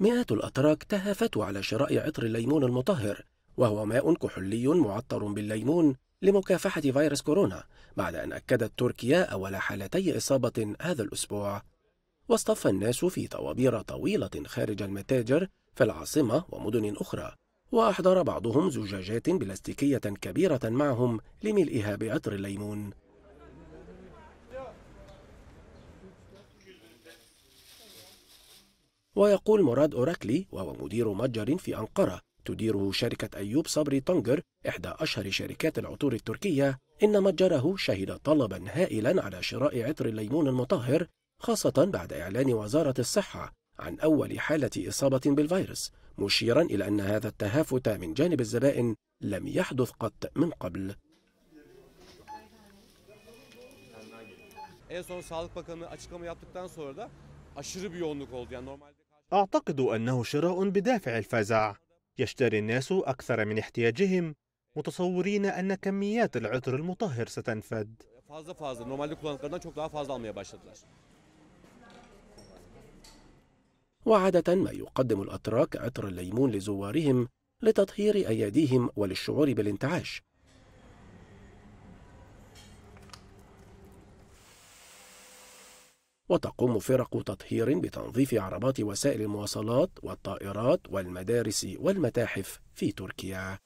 مئات الأتراك تهافتوا على شراء عطر الليمون المطهر وهو ماء كحولي معطر بالليمون لمكافحة فيروس كورونا بعد أن أكدت تركيا أول حالتي إصابة هذا الأسبوع واصطف الناس في طوابير طويلة خارج المتاجر في العاصمة ومدن أخرى وأحضر بعضهم زجاجات بلاستيكية كبيرة معهم لملئها بعطر الليمون ويقول مراد أوراكلي وهو مدير متجر في أنقرة تديره شركة أيوب صبري طنجر إحدى أشهر شركات العطور التركية إن متجره شهد طلبا هائلا على شراء عطر الليمون المطهر خاصة بعد إعلان وزارة الصحة عن أول حالة إصابة بالفيروس مشيرا إلى أن هذا التهافت من جانب الزبائن لم يحدث قط من قبل En son Sağlık Bakanı açıklama yaptıktan sonra da aşırı bir yoğunluk oldu. Yani normal أعتقد أنه شراء بدافع الفزع يشتري الناس أكثر من احتياجهم متصورين أن كميات العطر المطهر ستنفد وعادة ما يقدم الأتراك عطر الليمون لزوارهم لتطهير أياديهم وللشعور بالانتعاش وتقوم فرق تطهير بتنظيف عربات وسائل المواصلات والطائرات والمدارس والمتاحف في تركيا